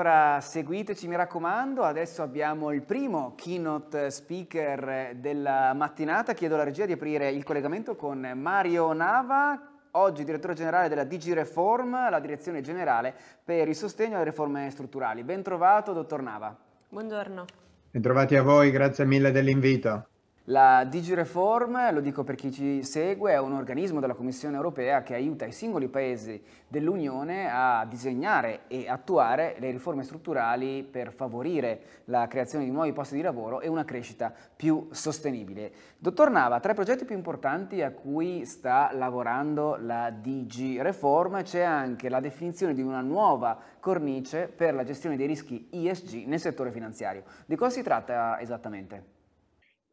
allora seguiteci mi raccomando, adesso abbiamo il primo keynote speaker della mattinata, chiedo alla regia di aprire il collegamento con Mario Nava, oggi direttore generale della DG Reform, la direzione generale per il sostegno alle riforme strutturali. Ben trovato, dottor Nava. Buongiorno. Bentrovati a voi, grazie mille dell'invito. La DigiReform, lo dico per chi ci segue, è un organismo della Commissione europea che aiuta i singoli paesi dell'Unione a disegnare e attuare le riforme strutturali per favorire la creazione di nuovi posti di lavoro e una crescita più sostenibile. Dottor Nava, tra i progetti più importanti a cui sta lavorando la DigiReform c'è anche la definizione di una nuova cornice per la gestione dei rischi ISG nel settore finanziario. Di cosa si tratta esattamente?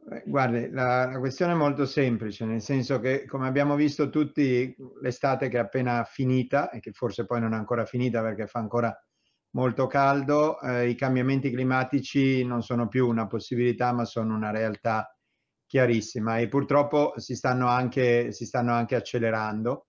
Eh, guardi, la, la, questione è molto semplice, nel senso che come abbiamo visto tutti l'estate che è appena finita e che forse poi non è ancora finita perché fa ancora molto caldo, eh, i cambiamenti climatici non sono più una possibilità ma sono una realtà chiarissima e purtroppo si stanno anche, si stanno anche accelerando.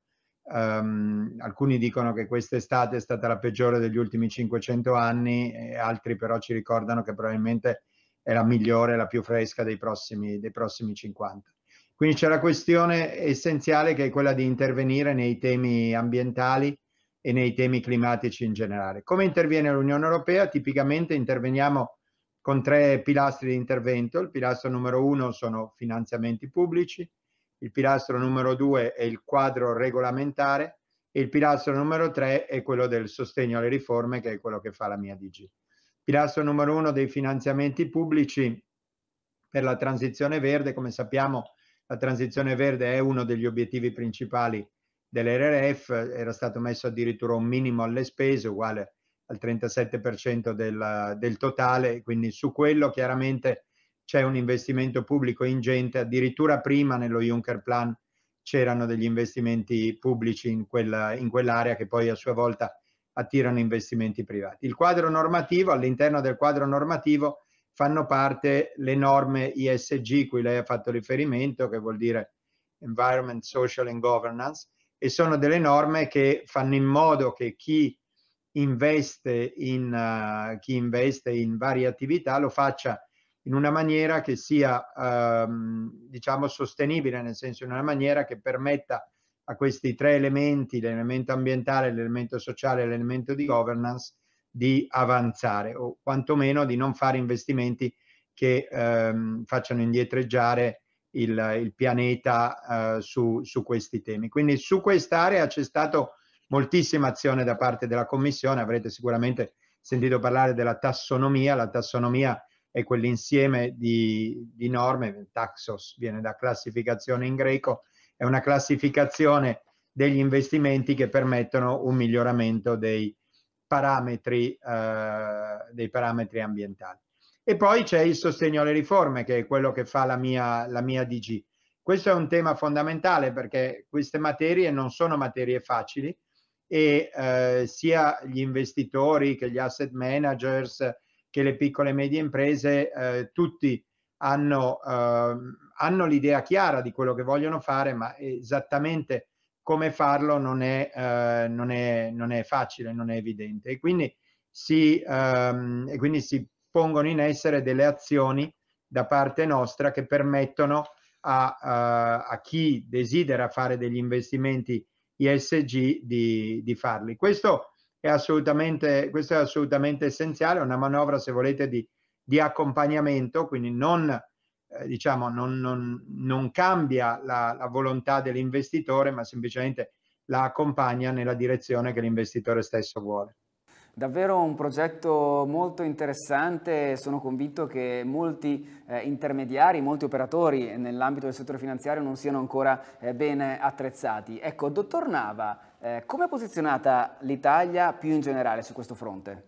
Um, alcuni dicono che quest'estate è stata la peggiore degli ultimi 500 anni, altri però ci ricordano che probabilmente è la migliore, la più fresca dei prossimi, dei prossimi 50. Quindi c'è la questione essenziale che è quella di intervenire nei temi ambientali e nei temi climatici in generale. Come interviene l'Unione Europea? Tipicamente interveniamo con tre pilastri di intervento. Il pilastro numero uno sono finanziamenti pubblici, il pilastro numero due è il quadro regolamentare e il pilastro numero tre è quello del sostegno alle riforme, che è quello che fa la mia DG. Pilastro numero uno dei finanziamenti pubblici per la transizione verde, come sappiamo la transizione verde è uno degli obiettivi principali dell'RRF, era stato messo addirittura un minimo alle spese uguale al 37% del, del totale, quindi su quello chiaramente c'è un investimento pubblico ingente, addirittura prima nello Juncker Plan c'erano degli investimenti pubblici in, quella, in quell'area che poi a sua volta attirano investimenti privati. Il quadro normativo, all'interno del quadro normativo fanno parte le norme ISG cui lei ha fatto riferimento, che vuol dire Environment, Social and Governance, e sono delle norme che fanno in modo che chi investe in, uh, chi investe in varie attività lo faccia in una maniera che sia um, diciamo sostenibile, nel senso in una maniera che permetta a questi tre elementi, l'elemento ambientale, l'elemento sociale e l'elemento di governance, di avanzare o quantomeno di non fare investimenti che ehm, facciano indietreggiare il, il pianeta eh, su, su, questi temi. Quindi su quest'area c'è stata moltissima azione da parte della Commissione, avrete sicuramente sentito parlare della tassonomia, la tassonomia è quell'insieme di, di norme, taxos viene da classificazione in greco, è una classificazione degli investimenti che permettono un miglioramento dei parametri, eh, dei parametri ambientali. E poi c'è il sostegno alle riforme, che è quello che fa la mia, la mia DG. Questo è un tema fondamentale perché queste materie non sono materie facili e eh, sia gli investitori che gli asset managers che le piccole e medie imprese, eh, tutti hanno, eh, hanno l'idea chiara di quello che vogliono fare, ma esattamente come farlo non è, eh, non è, non è facile, non è evidente. E quindi, si, ehm, e quindi si pongono in essere delle azioni da parte nostra che permettono a, a, eh, a chi desidera fare degli investimenti ISG di, di farli. Questo è, questo è, assolutamente, essenziale, è una manovra, se volete, di di accompagnamento, quindi non, eh, diciamo, non, non, non cambia la, la volontà dell'investitore, ma semplicemente la accompagna nella direzione che l'investitore stesso vuole. Davvero un progetto molto interessante, sono convinto che molti eh, intermediari, molti operatori nell'ambito del settore finanziario non siano ancora eh, ben attrezzati. Ecco, dottor Nava, eh, come è posizionata l'Italia più in generale su questo fronte?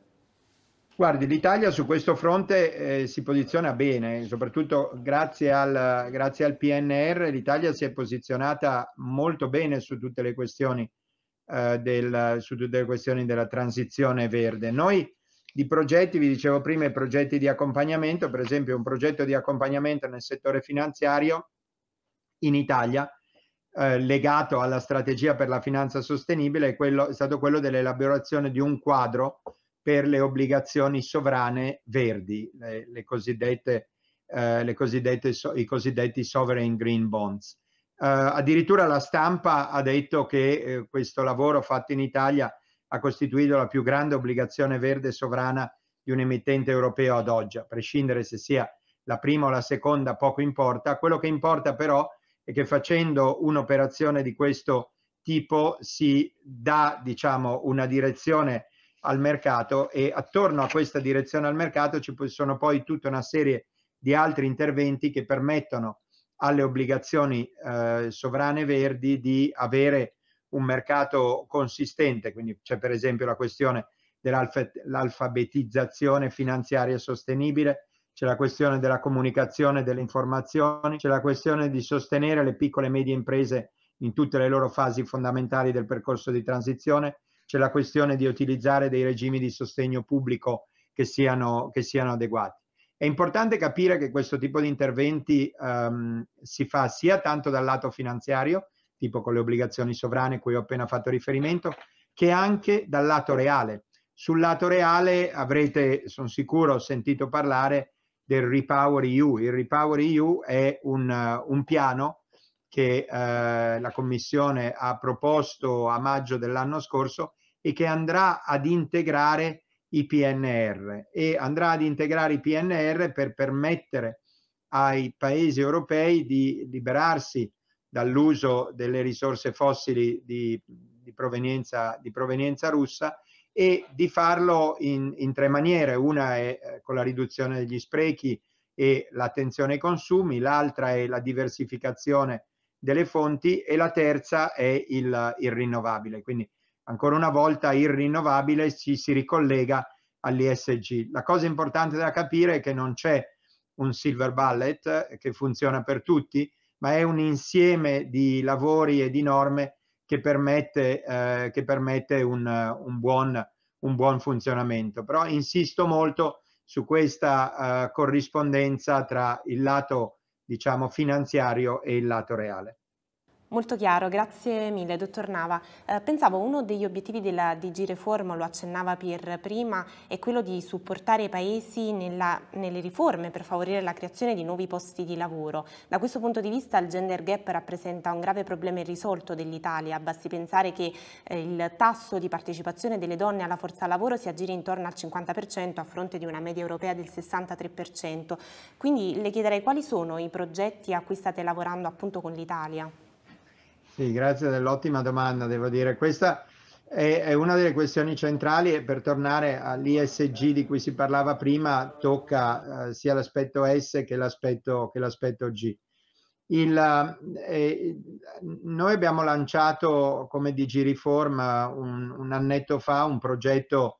Guardi, l'Italia su questo fronte eh, si posiziona bene, soprattutto grazie al, grazie al PNR l'Italia si è posizionata molto bene su tutte le questioni, eh, del, su tutte le questioni della transizione verde. Noi di progetti, vi dicevo prima, i progetti di accompagnamento, per esempio un progetto di accompagnamento nel settore finanziario in Italia eh, legato alla strategia per la finanza sostenibile è, quello, è stato quello dell'elaborazione di un quadro per le obbligazioni sovrane verdi, le, le cosiddette, eh, le cosiddette so, i cosiddetti sovereign green bonds. Eh, addirittura la stampa ha detto che eh, questo lavoro fatto in Italia ha costituito la più grande obbligazione verde sovrana di un emittente europeo ad oggi, a prescindere se sia la prima o la seconda, poco importa. Quello che importa però è che facendo un'operazione di questo tipo si dà diciamo, una direzione al mercato e attorno a questa direzione al mercato ci sono poi tutta una serie di altri interventi che permettono alle obbligazioni eh, sovrane verdi di avere un mercato consistente, quindi c'è per esempio la questione dell'alfabetizzazione finanziaria sostenibile, c'è la questione della comunicazione delle informazioni, c'è la questione di sostenere le piccole e medie imprese in tutte le loro fasi fondamentali del percorso di transizione, c'è la questione di utilizzare dei regimi di sostegno pubblico che siano, che siano adeguati. È importante capire che questo tipo di interventi ehm, si fa sia tanto dal lato finanziario, tipo con le obbligazioni sovrane cui ho appena fatto riferimento, che anche dal lato reale. Sul lato reale avrete, sono sicuro, sentito parlare del Repower EU. Il Repower EU è un, uh, un piano che eh, la Commissione ha proposto a maggio dell'anno scorso e che andrà ad integrare i PNR e andrà ad integrare i PNR per permettere ai paesi europei di liberarsi dall'uso delle risorse fossili di, di, provenienza, di provenienza, russa e di farlo in, in tre maniere. Una è eh, con la riduzione degli sprechi e l'attenzione ai consumi, l'altra è la diversificazione delle fonti e la terza è il, il rinnovabile. Quindi ancora una volta il rinnovabile ci si ricollega all'ISG. La cosa importante da capire è che non c'è un silver bullet che funziona per tutti, ma è un insieme di lavori e di norme che permette, eh, che permette un, un, buon, un, buon, funzionamento. Però insisto molto su questa eh, corrispondenza tra il lato diciamo, finanziario e il lato reale. Molto chiaro, grazie mille dottor Nava. Eh, pensavo uno degli obiettivi della DG Reform, lo accennava Pier prima, è quello di supportare i paesi nella, nelle riforme per favorire la creazione di nuovi posti di lavoro. Da questo punto di vista il gender gap rappresenta un grave problema irrisolto dell'Italia, basti pensare che eh, il tasso di partecipazione delle donne alla forza lavoro si aggira intorno al 50% a fronte di una media europea del 63%. Quindi le chiederei quali sono i progetti a cui state lavorando appunto con l'Italia? Sì, grazie dell'ottima domanda, devo dire. Questa è, una delle questioni centrali e per tornare all'ISG di cui si parlava prima, tocca eh, sia l'aspetto S che l'aspetto, G. Il, eh, eh, noi abbiamo lanciato come DG Reform un, un, annetto fa un progetto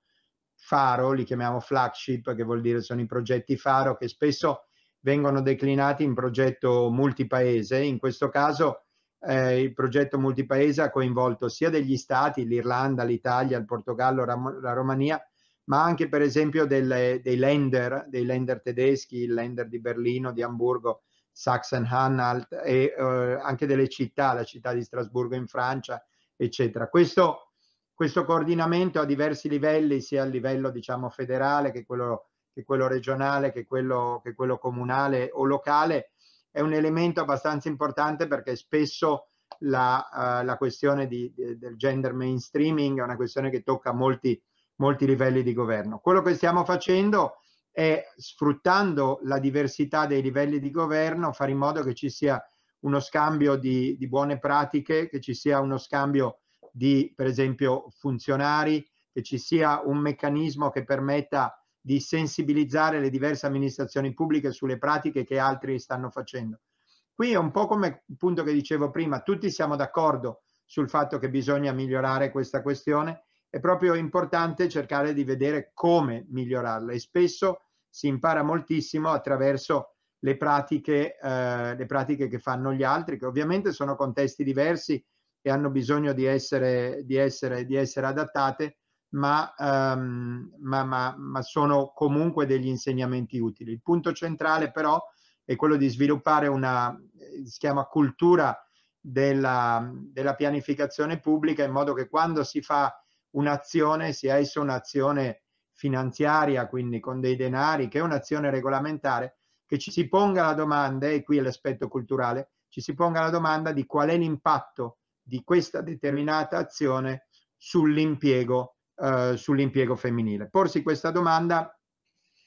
faro, li chiamiamo flagship, che vuol dire sono i progetti faro che spesso vengono declinati in progetto multipaese, in questo caso eh, il progetto multipaese ha coinvolto sia degli stati, l'Irlanda, l'Italia, il Portogallo, Ram- la Romania, ma anche per esempio delle, dei lender, dei lender tedeschi, il lender di Berlino, di Hamburgo, Sachsen-Anhalt e eh, anche delle città, la città di Strasburgo in Francia, eccetera. Questo, questo coordinamento a diversi livelli, sia a livello diciamo federale che quello, che quello regionale, che quello, che quello comunale o locale, è un elemento abbastanza importante perché spesso la, uh, la questione di, di, del gender mainstreaming è una questione che tocca molti, molti livelli di governo. Quello che stiamo facendo è, sfruttando la diversità dei livelli di governo, fare in modo che ci sia uno scambio di, di buone pratiche, che ci sia uno scambio di, per esempio, funzionari, che ci sia un meccanismo che permetta di sensibilizzare le diverse amministrazioni pubbliche sulle pratiche che altri stanno facendo. Qui è un po' come il punto che dicevo prima, tutti siamo d'accordo sul fatto che bisogna migliorare questa questione, è proprio importante cercare di vedere come migliorarla e spesso si impara moltissimo attraverso le pratiche, eh, le pratiche che fanno gli altri, che ovviamente sono contesti diversi e hanno bisogno di essere, di essere, di essere adattate, ma, um, ma, ma, ma sono comunque degli insegnamenti utili. Il punto centrale però è quello di sviluppare una, eh, si chiama cultura della, della pianificazione pubblica in modo che quando si fa un'azione, sia essa un'azione finanziaria, quindi con dei denari, che è un'azione regolamentare, che ci si ponga la domanda, e qui è l'aspetto culturale, ci si ponga la domanda di qual è l'impatto di questa determinata azione sull'impiego eh, sull'impiego femminile. Porsi questa domanda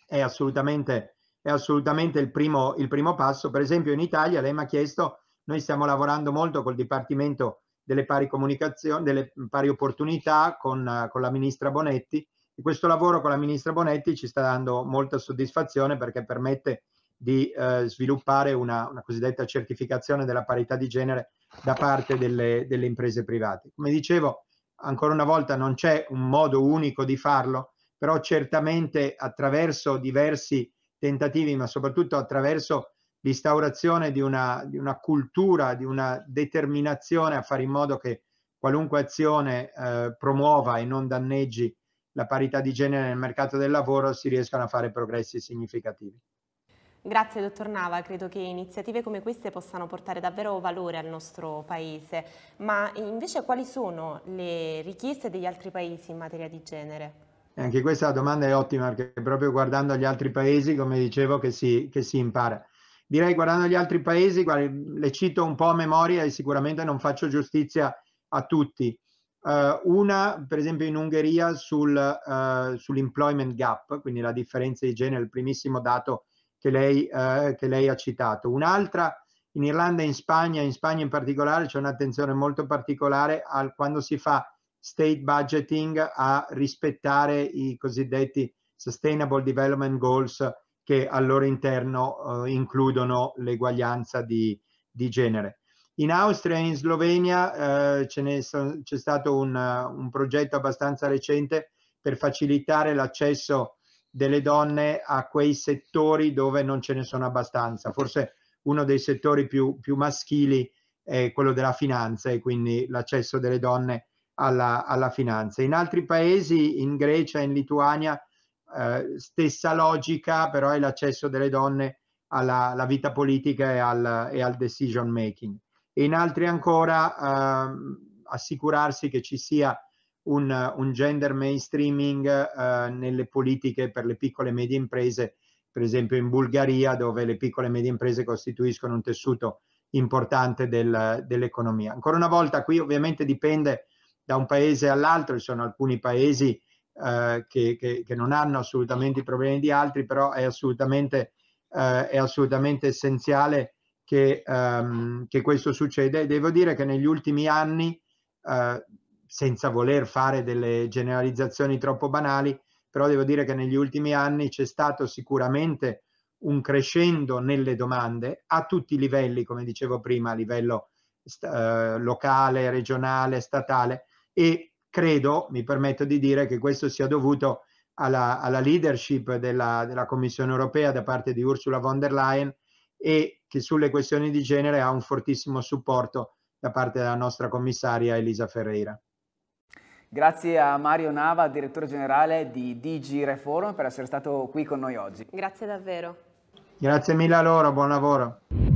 è assolutamente, è assolutamente il, primo, il primo passo. Per esempio in Italia, lei mi ha chiesto, noi stiamo lavorando molto col Dipartimento delle pari comunicazioni, delle pari opportunità con, con la ministra Bonetti e questo lavoro con la ministra Bonetti ci sta dando molta soddisfazione perché permette di eh, sviluppare una, una, cosiddetta certificazione della parità di genere da parte delle, delle imprese private. Come dicevo, ancora una volta non c'è un modo unico di farlo, però certamente attraverso diversi tentativi, ma soprattutto attraverso l'instaurazione di una, di una cultura, di una determinazione a fare in modo che qualunque azione eh, promuova e non danneggi la parità di genere nel mercato del lavoro, si riescano a fare progressi significativi. Grazie dottor Nava, credo che iniziative come queste possano portare davvero valore al nostro paese, ma invece quali sono le richieste degli altri paesi in materia di genere? Anche questa domanda è ottima perché proprio guardando gli altri paesi, come dicevo, che si, che si impara. Direi guardando gli altri paesi, le cito un po' a memoria e sicuramente non faccio giustizia a tutti. Uh, una, per esempio, in Ungheria sul, uh, sull'employment gap, quindi la differenza di genere, il primissimo dato che lei, eh, che lei ha citato. Un'altra in Irlanda e in Spagna, in Spagna in particolare, c'è un'attenzione molto particolare al, quando si fa state budgeting a rispettare i cosiddetti Sustainable Development Goals che al loro interno eh, includono l'eguaglianza di, di, genere. In Austria e in Slovenia eh, c'è stato un, un progetto abbastanza recente per facilitare l'accesso delle donne a quei settori dove non ce ne sono abbastanza. Forse uno dei settori più, più maschili è quello della finanza e quindi l'accesso delle donne alla, alla, finanza. In altri paesi, in Grecia, in Lituania, eh, stessa logica, però è l'accesso delle donne alla, alla vita politica e al, e al, decision making. E in altri ancora eh, assicurarsi che ci sia un, un gender mainstreaming eh, nelle politiche per le piccole e medie imprese, per esempio in Bulgaria dove le piccole e medie imprese costituiscono un tessuto importante del, dell'economia. Ancora una volta qui ovviamente dipende da un paese all'altro, ci sono alcuni paesi eh, che, che, che, non hanno assolutamente i problemi di altri, però è assolutamente, eh, è assolutamente essenziale che, ehm, che questo succeda e devo dire che negli ultimi anni eh, senza voler fare delle generalizzazioni troppo banali, però devo dire che negli ultimi anni c'è stato sicuramente un crescendo nelle domande a tutti i livelli, come dicevo prima, a livello eh, locale, regionale, statale e credo, mi permetto di dire, che questo sia dovuto alla, alla leadership della, della Commissione europea da parte di Ursula von der Leyen e che sulle questioni di genere ha un fortissimo supporto da parte della nostra commissaria Elisa Ferreira. Grazie a Mario Nava, direttore generale di DG Reform, per essere stato qui con noi oggi. Grazie davvero. Grazie mille a loro, buon lavoro.